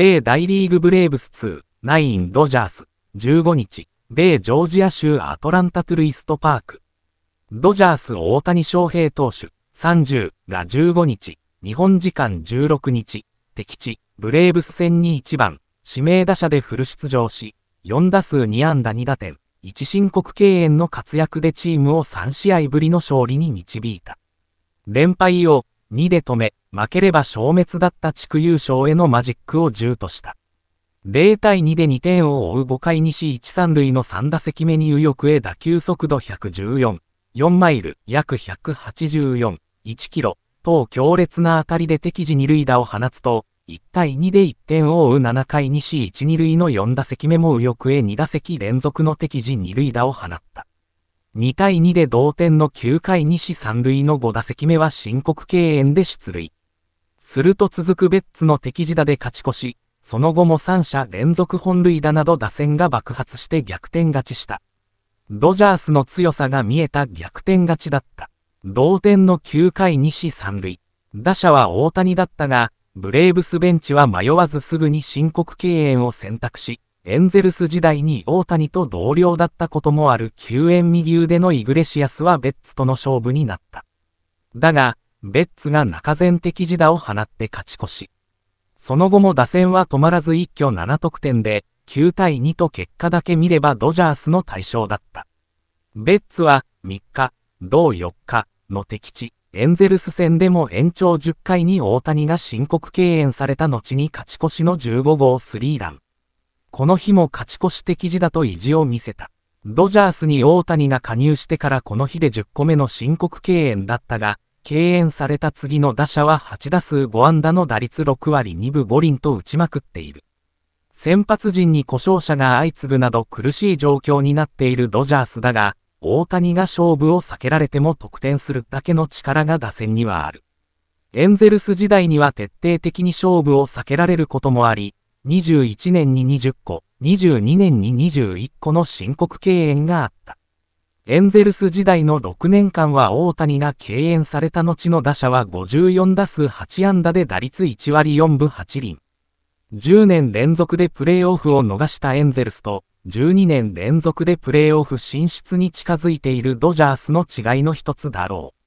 米大リーグブレーブス2、ナイン・ドジャース、15日、米ジョージア州アトランタトゥルイストパーク。ドジャース大谷翔平投手、30が15日、日本時間16日、敵地、ブレーブス戦に1番、指名打者でフル出場し、4打数2安打2打点、1申告敬遠の活躍でチームを3試合ぶりの勝利に導いた。連敗を2で止め、負ければ消滅だった地区優勝へのマジックを10とした。0対2で2点を追う5回西1、3塁の3打席目に右翼へ打球速度114、4マイル、約184、1キロ、等強烈な当たりで敵地二塁打を放つと、1対2で1点を追う7回西1、2塁の4打席目も右翼へ2打席連続の敵地二塁打を放った。2対2で同点の9回西3塁の5打席目は申告敬遠で出塁。すると続くベッツの敵地打で勝ち越し、その後も3者連続本塁打など打線が爆発して逆転勝ちした。ドジャースの強さが見えた逆転勝ちだった。同点の9回西3塁。打者は大谷だったが、ブレーブスベンチは迷わずすぐに申告敬遠を選択し、エンゼルス時代に大谷と同僚だったこともある救援右腕のイグレシアスはベッツとの勝負になった。だが、ベッツが中前的自打を放って勝ち越し。その後も打線は止まらず一挙7得点で、9対2と結果だけ見ればドジャースの対象だった。ベッツは3日、同4日の敵地、エンゼルス戦でも延長10回に大谷が申告敬遠された後に勝ち越しの15号スリーラン。この日も勝ち越し的自打と意地を見せた。ドジャースに大谷が加入してからこの日で10個目の申告敬遠だったが、敬遠された次の打者は8打数5安打の打率6割2分5厘と打ちまくっている。先発陣に故障者が相次ぐなど苦しい状況になっているドジャースだが、大谷が勝負を避けられても得点するだけの力が打線にはある。エンゼルス時代には徹底的に勝負を避けられることもあり、21年に20個、22年に21個の申告敬遠があった。エンゼルス時代の6年間は大谷が敬遠された後の打者は54打数8安打で打率1割4分8厘。10年連続でプレーオフを逃したエンゼルスと、12年連続でプレーオフ進出に近づいているドジャースの違いの一つだろう。